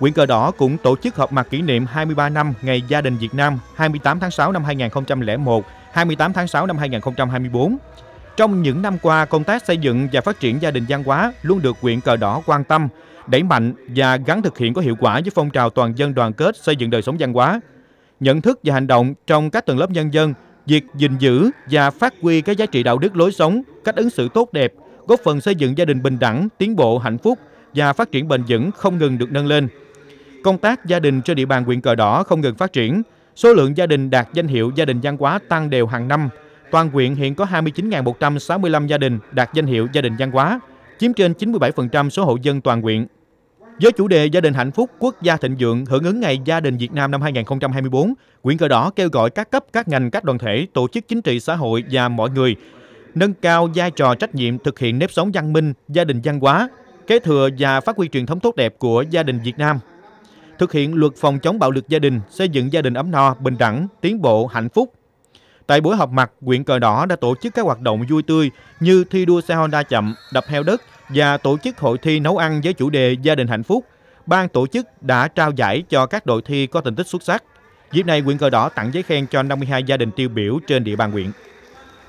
Quyển cờ đỏ cũng tổ chức họp mặt kỷ niệm 23 năm Ngày Gia đình Việt Nam 28 tháng 6 năm 2001, 28 tháng 6 năm 2024. Trong những năm qua, công tác xây dựng và phát triển gia đình văn hóa luôn được quyện cờ đỏ quan tâm, đẩy mạnh và gắn thực hiện có hiệu quả với phong trào toàn dân đoàn kết xây dựng đời sống văn hóa. Nhận thức và hành động trong các tầng lớp nhân dân, việc gìn giữ và phát huy các giá trị đạo đức lối sống, cách ứng xử tốt đẹp, góp phần xây dựng gia đình bình đẳng, tiến bộ, hạnh phúc và phát triển bền vững không ngừng được nâng lên. Công tác gia đình trên địa bàn huyện Cờ Đỏ không ngừng phát triển, số lượng gia đình đạt danh hiệu gia đình văn hóa tăng đều hàng năm. Toàn huyện hiện có 29.165 gia đình đạt danh hiệu gia đình văn hóa, chiếm trên 97% số hộ dân toàn huyện. Với chủ đề Gia đình hạnh phúc, quốc gia thịnh vượng hưởng ứng Ngày Gia đình Việt Nam năm 2024, quyển cờ đỏ kêu gọi các cấp, các ngành, các đoàn thể, tổ chức chính trị xã hội và mọi người nâng cao vai trò trách nhiệm thực hiện nếp sống văn minh, gia đình văn hóa, kế thừa và phát huy truyền thống tốt đẹp của gia đình Việt Nam thực hiện luật phòng chống bạo lực gia đình, xây dựng gia đình ấm no, bình đẳng, tiến bộ, hạnh phúc. Tại buổi họp mặt, quyện Cờ Đỏ đã tổ chức các hoạt động vui tươi như thi đua xe Honda chậm, đập heo đất và tổ chức hội thi nấu ăn với chủ đề Gia đình hạnh phúc. Ban tổ chức đã trao giải cho các đội thi có thành tích xuất sắc. Dịp này, quyện Cờ Đỏ tặng giấy khen cho 52 gia đình tiêu biểu trên địa bàn quyện.